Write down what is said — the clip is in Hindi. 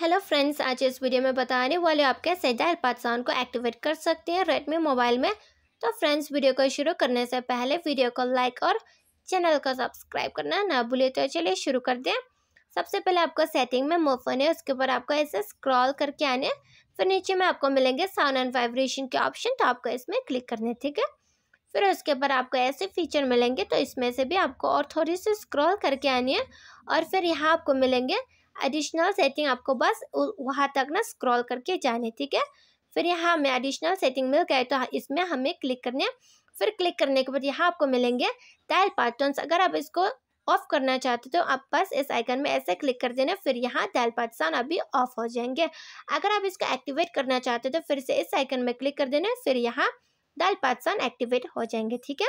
हेलो फ्रेंड्स आज इस वीडियो में बताने वाले आप कैसे डायल पाथ साउंड को एक्टिवेट कर सकते हैं रेडमी मोबाइल में तो फ्रेंड्स वीडियो को शुरू करने से पहले वीडियो को लाइक और चैनल को सब्सक्राइब करना ना भूलिए तो चलिए शुरू कर दें सबसे पहले आपको सेटिंग में मोफन है उसके ऊपर आपको ऐसे स्क्रॉल करके आने फिर नीचे में आपको मिलेंगे साउंड एंड वाइब्रेशन के ऑप्शन तो आपको इसमें क्लिक करने ठीक है फिर उसके ऊपर आपको ऐसे फीचर मिलेंगे तो इसमें से भी आपको और थोड़ी सी स्क्रॉल करके आनी है और फिर यहाँ आपको मिलेंगे एडिशनल सेटिंग आपको बस वहाँ तक ना स्क्रॉल करके जाने ठीक है फिर यहाँ हमें एडिशनल सेटिंग मिल गए तो इसमें हमें क्लिक करने फिर क्लिक करने के बाद यहाँ आपको मिलेंगे टाइल पैटर्न्स अगर आप इसको ऑफ करना चाहते हो तो आप बस इस आइकन में ऐसे क्लिक कर देना फिर यहाँ टाइल पैटर्न अभी ऑफ हो जाएंगे अगर आप इसको एक्टिवेट करना चाहते हो तो फिर से इस आइकन में क्लिक कर देना फिर यहाँ डायल पैटर्न एक्टिवेट हो जाएंगे ठीक है